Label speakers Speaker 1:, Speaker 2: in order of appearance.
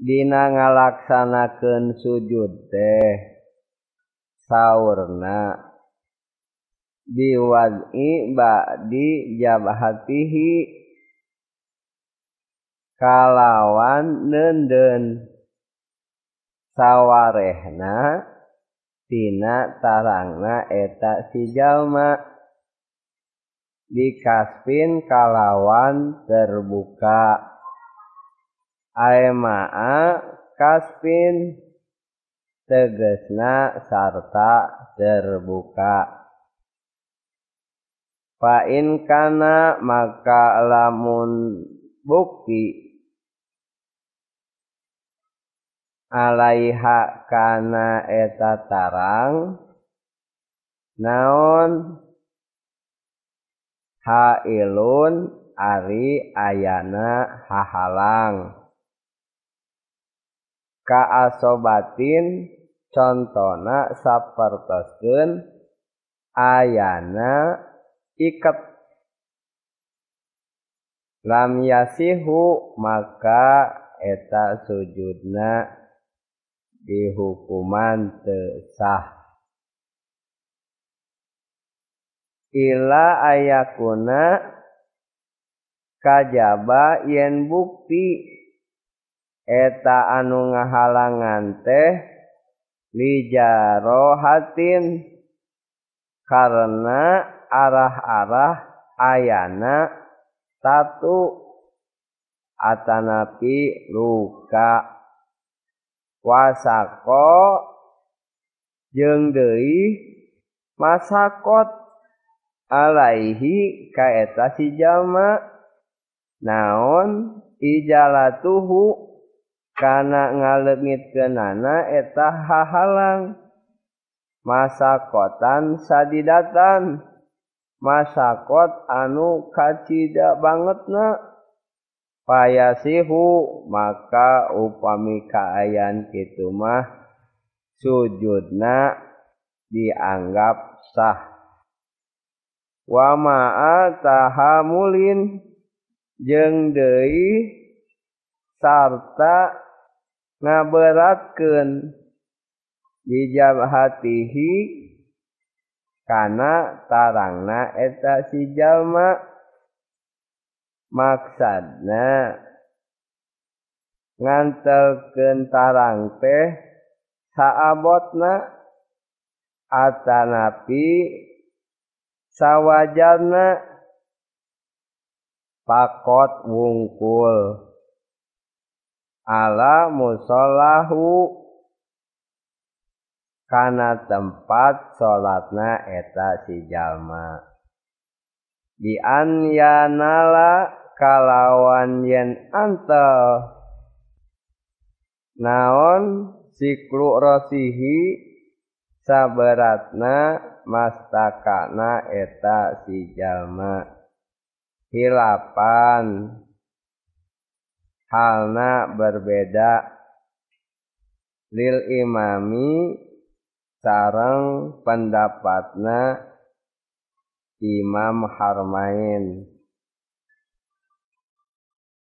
Speaker 1: Di ngalaksanakan sujud teh sauna diwani Mbak di Jabahatihi kalawan nenden sawwarna Tina Tarrangana etak sijallma dikasipin kalawan terbuka. A ma kaspin tegesna sarta terbuka Fainkana maka lamun bukti Alaihakana eta tarang Naon Hun Ari Ayyana hahalang. asobatin contohna sappertosken ayana ti lamiaasihu maka ak sujudna di hukummantesah Ila ayayakuna kajaba yen bukti anu ngahalangan teh jarohatin karena arah-arah ayana satu Atanapi luka Wasako jedei masako alaihi kaeta sijalma naon ijalah tuhhu karena ngalengitken naana eta hahalang masa kotan sadatan masa ko anu kacita bangetnak payasihu maka upamikaan itu mah sujudnak dianggap sah wama tahamamulin jendei sarta beratken dijahatihi karena tarang naeta si Jalmamaksana ngantelkentarrang teh sabot na Atanapi sawwajarna pakot wungkul. ala musolahu karena tempat sholatna eta si jalma di an yanala kalawan yen antel naon siklu rosihi saberatna mastakana eta si jalma hilapan halna berbeda lil imami sarang pendapatna imam harmain